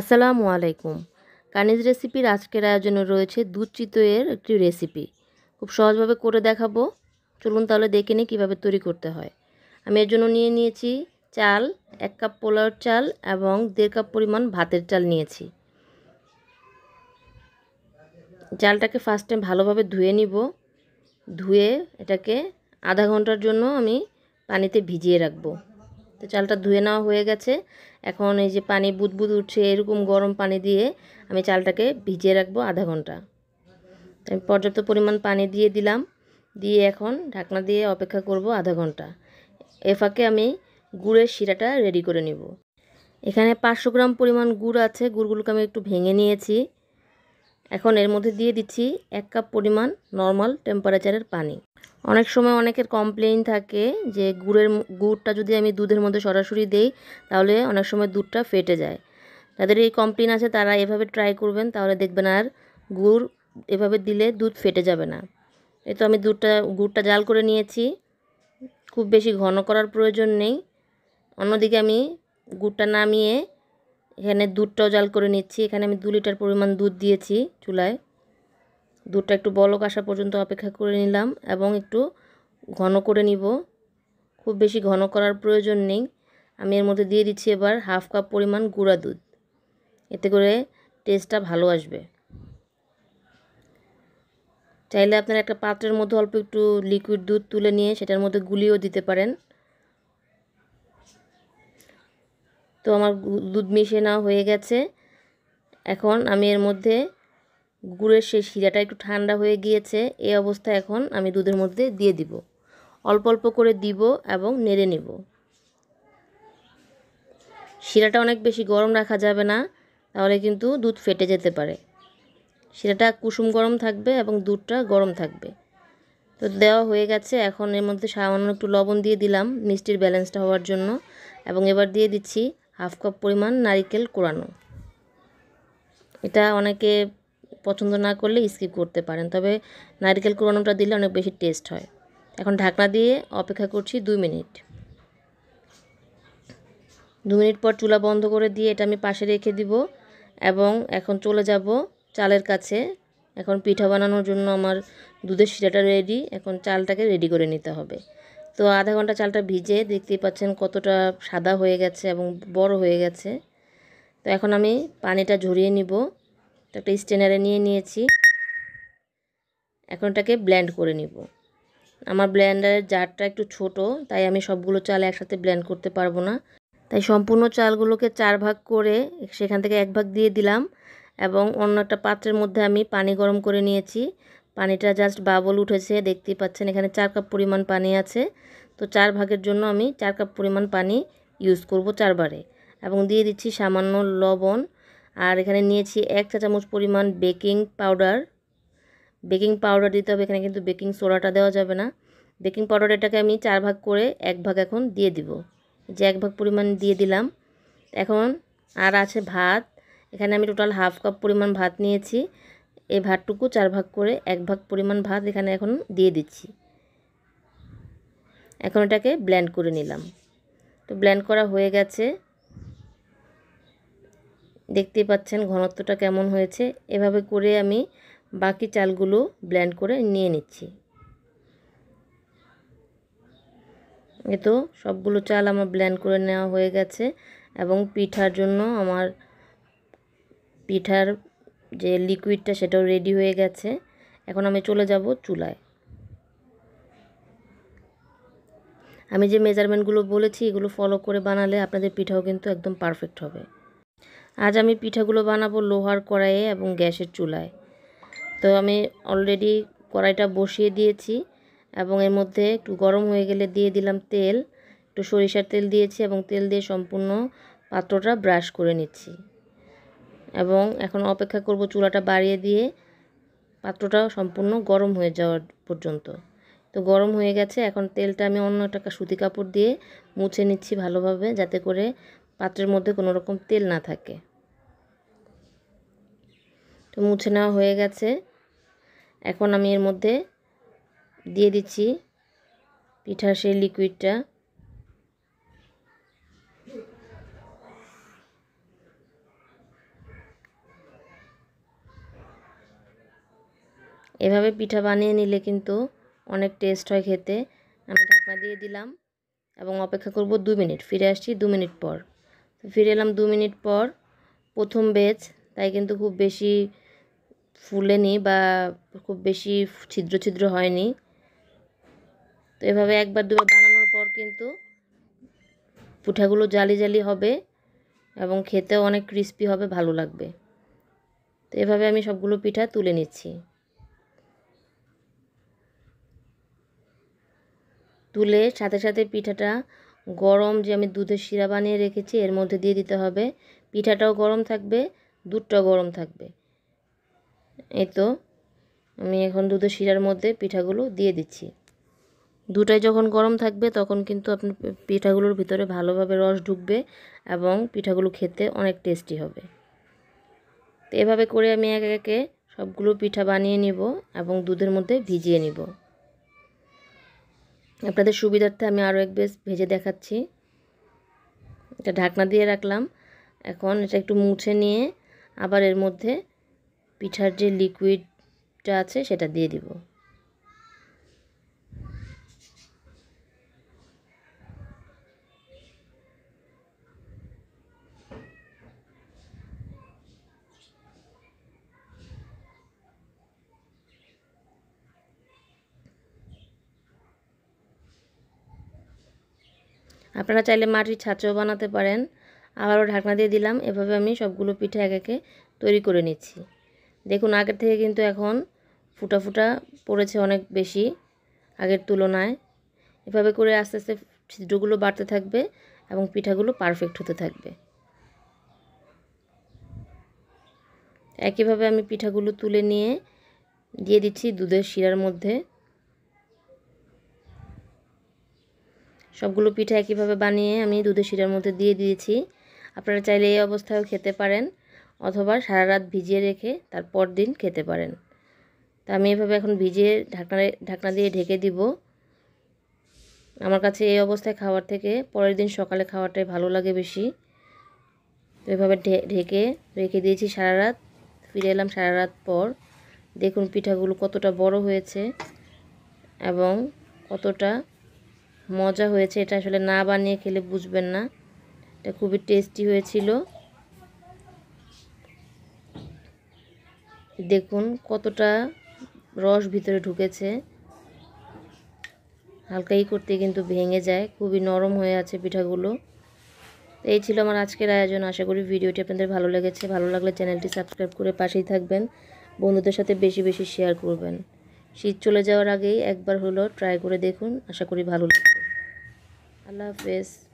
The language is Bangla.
আসসালামু আলাইকুম কানিজ রেসিপির আজকের আয়োজনে রয়েছে দুধ চিতইয়ের একটি রেসিপি খুব সহজভাবে করে দেখাবো চলুন তাহলে দেখে নিই কীভাবে তৈরি করতে হয় আমি এর জন্য নিয়ে নিয়েছি চাল এক কাপ পোলাওর চাল এবং দেড় কাপ পরিমাণ ভাতের চাল নিয়েছি চালটাকে ফার্স্ট টাইম ভালোভাবে ধুয়ে নিব ধুয়ে এটাকে আধা ঘন্টার জন্য আমি পানিতে ভিজিয়ে রাখবো তো চালটা ধুয়ে নেওয়া হয়ে গেছে এখন এই যে পানি বুদবুদ উঠছে এরকম গরম পানি দিয়ে আমি চালটাকে ভিজিয়ে রাখবো আধা ঘন্টা আমি পর্যাপ্ত পরিমাণ পানি দিয়ে দিলাম দিয়ে এখন ঢাকনা দিয়ে অপেক্ষা করব আধা ঘন্টা এ ফাঁকে আমি গুড়ের শিরাটা রেডি করে নিব এখানে পাঁচশো গ্রাম পরিমাণ গুড় আছে গুড়গুলোকে আমি একটু ভেঙে নিয়েছি এখন এর মধ্যে দিয়ে দিচ্ছি এক কাপ পরিমাণ নর্মাল টেম্পারেচারের পানি অনেক সময় অনেকের কমপ্লেন থাকে যে গুড়ের গুড়টা যদি আমি দুধের মধ্যে সরাসরি দেই তাহলে অনেক সময় দুধটা ফেটে যায় যাদের এই কমপ্লেন আছে তারা এভাবে ট্রাই করবেন তাহলে দেখবেন আর গুড় এভাবে দিলে দুধ ফেটে যাবে না এ তো আমি দুধটা গুড়টা জাল করে নিয়েছি খুব বেশি ঘন করার প্রয়োজন নেই অন্যদিকে আমি গুড়টা নামিয়ে এখানে দুধটাও জাল করে নিচ্ছি এখানে আমি দু লিটার পরিমাণ দুধ দিয়েছি চুলায় দুধটা একটু বলক আসা পর্যন্ত অপেক্ষা করে নিলাম এবং একটু ঘন করে নিব খুব বেশি ঘন করার প্রয়োজন নেই আমি এর মধ্যে দিয়ে দিচ্ছি এবার হাফ কাপ পরিমাণ গুঁড়া দুধ এতে করে টেস্টটা ভালো আসবে চাইলে আপনারা একটা পাত্রের মধ্যে অল্প একটু লিকুইড দুধ তুলে নিয়ে সেটার মধ্যে গুলিও দিতে পারেন তো আমার দুধ মিশিয়ে নেওয়া হয়ে গেছে এখন আমি এর মধ্যে গুড়ের সেই শিরাটা একটু ঠান্ডা হয়ে গিয়েছে এই অবস্থা এখন আমি দুধের মধ্যে দিয়ে দিব অল্প অল্প করে দিব এবং নেড়ে নেব শিরাটা অনেক বেশি গরম রাখা যাবে না তাহলে কিন্তু দুধ ফেটে যেতে পারে শিরাটা কুসুম গরম থাকবে এবং দুধটা গরম থাকবে তো দেওয়া হয়ে গেছে এখন এর মধ্যে সামান্য একটু লবণ দিয়ে দিলাম মিষ্টির ব্যালেন্সটা হওয়ার জন্য এবং এবার দিয়ে দিচ্ছি হাফ কাপ পরিমাণ নারিকেল কোড়ানো এটা অনেকে পছন্দ না করলে স্কিপ করতে পারেন তবে নারিকেল কোরানোটা দিলে অনেক বেশি টেস্ট হয় এখন ঢাকনা দিয়ে অপেক্ষা করছি দুই মিনিট দু মিনিট পর চুলা বন্ধ করে দিয়ে এটা আমি পাশে রেখে দিব এবং এখন চলে যাব চালের কাছে এখন পিঠা বানানোর জন্য আমার দুধের শিরাটা রেডি এখন চালটাকে রেডি করে নিতে হবে তো আধা ঘন্টা চালটা ভিজে দেখতেই পাচ্ছেন কতটা সাদা হয়ে গেছে এবং বড় হয়ে গেছে তো এখন আমি পানিটা ঝরিয়ে নিব তো একটা স্টেনারে নিয়ে নিয়েছি এখন এটাকে ব্ল্যান্ড করে নিব আমার ব্ল্যান্ডারের জারটা একটু ছোট তাই আমি সবগুলো চাল একসাথে ব্ল্যান্ড করতে পারবো না তাই সম্পূর্ণ চালগুলোকে চার ভাগ করে সেখান থেকে এক ভাগ দিয়ে দিলাম এবং অন্য একটা পাত্রের মধ্যে আমি পানি গরম করে নিয়েছি পানিটা জাস্ট বাবল উঠেছে দেখতেই পাচ্ছেন এখানে চার কাপ পরিমাণ পানি আছে তো চার ভাগের জন্য আমি চার কাপ পরিমাণ পানি ইউজ করব চারবারে এবং দিয়ে দিচ্ছি সামান্য লবণ আর এখানে নিয়েছি এক চা চামচ পরিমাণ বেকিং পাউডার বেকিং পাউডার দিতে হবে এখানে কিন্তু বেকিং সোডাটা দেওয়া যাবে না বেকিং পাউডার এটাকে আমি চার ভাগ করে এক ভাগ এখন দিয়ে দিব যে এক ভাগ পরিমাণ দিয়ে দিলাম এখন আর আছে ভাত এখানে আমি টোটাল হাফ কাপ পরিমাণ ভাত নিয়েছি এই ভাতটুকু চার ভাগ করে এক ভাগ পরিমাণ ভাত এখানে এখন দিয়ে দিচ্ছি এখন এটাকে ব্ল্যান্ড করে নিলাম তো ব্ল্যান্ড করা হয়ে গেছে দেখতেই পাচ্ছেন ঘনত্বটা কেমন হয়েছে এভাবে করে আমি বাকি চালগুলো ব্ল্যান্ড করে নিয়ে নিচ্ছি এ তো সবগুলো চাল আমার ব্ল্যান্ড করে নেওয়া হয়ে গেছে এবং পিঠার জন্য আমার পিঠার যে লিকুইডটা সেটাও রেডি হয়ে গেছে এখন আমি চলে যাব চুলায় আমি যে মেজারমেন্টগুলো বলেছি এগুলো ফলো করে বানালে আপনাদের পিঠাও কিন্তু একদম পারফেক্ট হবে আজ আমি পিঠাগুলো বানাবো লোহার কড়াইয়ে এবং গ্যাসের চুলায় তো আমি অলরেডি কড়াইটা বসিয়ে দিয়েছি এবং এর মধ্যে একটু গরম হয়ে গেলে দিয়ে দিলাম তেল একটু সরিষার তেল দিয়েছি এবং তেল দিয়ে সম্পূর্ণ পাত্রটা ব্রাশ করে নিচ্ছি এবং এখন অপেক্ষা করব চুলাটা বাড়িয়ে দিয়ে পাত্রটা সম্পূর্ণ গরম হয়ে যাওয়ার পর্যন্ত তো গরম হয়ে গেছে এখন তেলটা আমি অন্য একটা সুতি কাপড় দিয়ে মুছে নিচ্ছি ভালোভাবে যাতে করে পাত্রের মধ্যে কোনো রকম তেল না থাকে তো মুছে নেওয়া হয়ে গেছে এখন আমি এর মধ্যে দিয়ে দিচ্ছি পিঠার সেই লিকুইডটা এভাবে পিঠা বানিয়ে নিলে কিন্তু অনেক টেস্ট হয় খেতে আমি ঢাকনা দিয়ে দিলাম এবং অপেক্ষা করব দু মিনিট ফিরে আসছি দু মিনিট পর ফিরে এলাম দু মিনিট পর প্রথম বেচ তাই কিন্তু খুব বেশি ফুলেনি বা খুব বেশি ছিদ্র ছিদ্র হয়নি তো এভাবে একবার দুবার বানানোর পর কিন্তু পিঠাগুলো জালি জালি হবে এবং খেতেও অনেক ক্রিস্পি হবে ভালো লাগবে তো এভাবে আমি সবগুলো পিঠা তুলে নিচ্ছি তুলে সাথে সাথে পিঠাটা গরম যে আমি দুধের শিরা বানিয়ে রেখেছি এর মধ্যে দিয়ে দিতে হবে পিঠাটাও গরম থাকবে দুধটাও গরম থাকবে এই তো আমি এখন দুধের শিরার মধ্যে পিঠাগুলো দিয়ে দিচ্ছি দুটাই যখন গরম থাকবে তখন কিন্তু আপনি পিঠাগুলোর ভিতরে ভালোভাবে রস ঢুকবে এবং পিঠাগুলো খেতে অনেক টেস্টি হবে তো এভাবে করে আমি এক একে সবগুলো পিঠা বানিয়ে নিব এবং দুধের মধ্যে ভিজিয়ে নিব আপনাদের সুবিধার্থে আমি আরও এক বেশ ভেজে দেখাচ্ছি এটা ঢাকনা দিয়ে রাখলাম এখন এটা একটু মুছে নিয়ে আবার এর মধ্যে পিঠার যে লিকুইডটা আছে সেটা দিয়ে দিব আপনারা চাইলে মাটির ছাঁচও বানাতে পারেন আবারও ঢাকনা দিয়ে দিলাম এভাবে আমি সবগুলো পিঠা এক একে তৈরি করে নিচ্ছি দেখুন আগের থেকে কিন্তু এখন ফুটা ফুটা পড়েছে অনেক বেশি আগের তুলনায় এভাবে করে আস্তে আস্তে ছিদ্রগুলো বাড়তে থাকবে এবং পিঠাগুলো পারফেক্ট হতে থাকবে একইভাবে আমি পিঠাগুলো তুলে নিয়ে দিয়ে দিচ্ছি দুধের শিরার মধ্যে সবগুলো পিঠা একইভাবে বানিয়ে আমি দুধের শিরার মধ্যে দিয়ে দিয়েছি আপনারা চাইলে এই অবস্থায়ও খেতে পারেন অথবা সারা রাত ভিজিয়ে রেখে তারপর দিন খেতে পারেন তা আমি এভাবে এখন ভিজিয়ে ঢাকনা ঢাকনা দিয়ে ঢেকে দিব আমার কাছে এই অবস্থায় খাওয়ার থেকে পরের দিন সকালে খাওয়াটাই ভালো লাগে বেশি তো এভাবে ঢেকে রেখে দিয়েছি সারা রাত ফিরে এলাম সারা রাত পর দেখুন পিঠাগুলো কতটা বড় হয়েছে এবং কতটা মজা হয়েছে এটা আসলে না বানিয়ে খেলে বুঝবেন না এটা খুবই টেস্টি হয়েছিল দেখুন কতটা রস ভিতরে ঢুকেছে হালকাই করতে কিন্তু ভেঙে যায় খুবই নরম হয়ে আছে পিঠাগুলো এই ছিল আমার আজকের আয়োজন আশা করি ভিডিওটি আপনাদের ভালো লেগেছে ভালো লাগলে চ্যানেলটি সাবস্ক্রাইব করে পাশেই থাকবেন বন্ধুদের সাথে বেশি বেশি শেয়ার করবেন শীত চলে যাওয়ার আগেই একবার হলো ট্রাই করে দেখুন আশা করি ভালো লাগবে love this